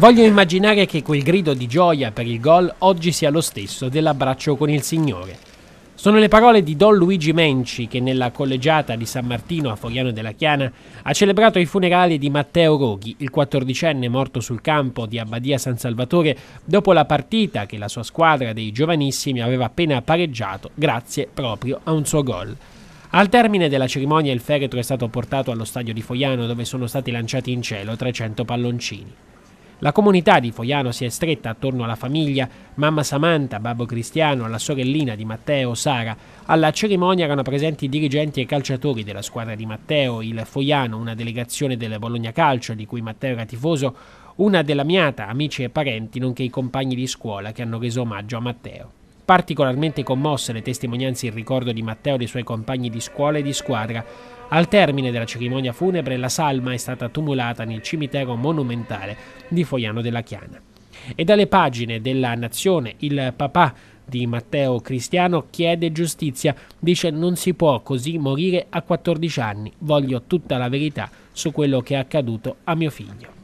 Voglio immaginare che quel grido di gioia per il gol oggi sia lo stesso dell'abbraccio con il Signore. Sono le parole di Don Luigi Menci che nella collegiata di San Martino a Fogliano della Chiana ha celebrato i funerali di Matteo Roghi, il quattordicenne morto sul campo di Abbadia San Salvatore dopo la partita che la sua squadra dei giovanissimi aveva appena pareggiato grazie proprio a un suo gol. Al termine della cerimonia il feretro è stato portato allo stadio di Fogliano dove sono stati lanciati in cielo 300 palloncini. La comunità di Foiano si è stretta attorno alla famiglia, mamma Samantha, babbo Cristiano, alla sorellina di Matteo, Sara. Alla cerimonia erano presenti dirigenti e calciatori della squadra di Matteo, il Foiano, una delegazione del Bologna Calcio di cui Matteo era tifoso, una della Miata, amici e parenti, nonché i compagni di scuola che hanno reso omaggio a Matteo particolarmente commosse le testimonianze in ricordo di Matteo e dei suoi compagni di scuola e di squadra. Al termine della cerimonia funebre la salma è stata tumulata nel cimitero monumentale di Foiano della Chiana. E dalle pagine della Nazione il papà di Matteo Cristiano chiede giustizia, dice non si può così morire a 14 anni, voglio tutta la verità su quello che è accaduto a mio figlio.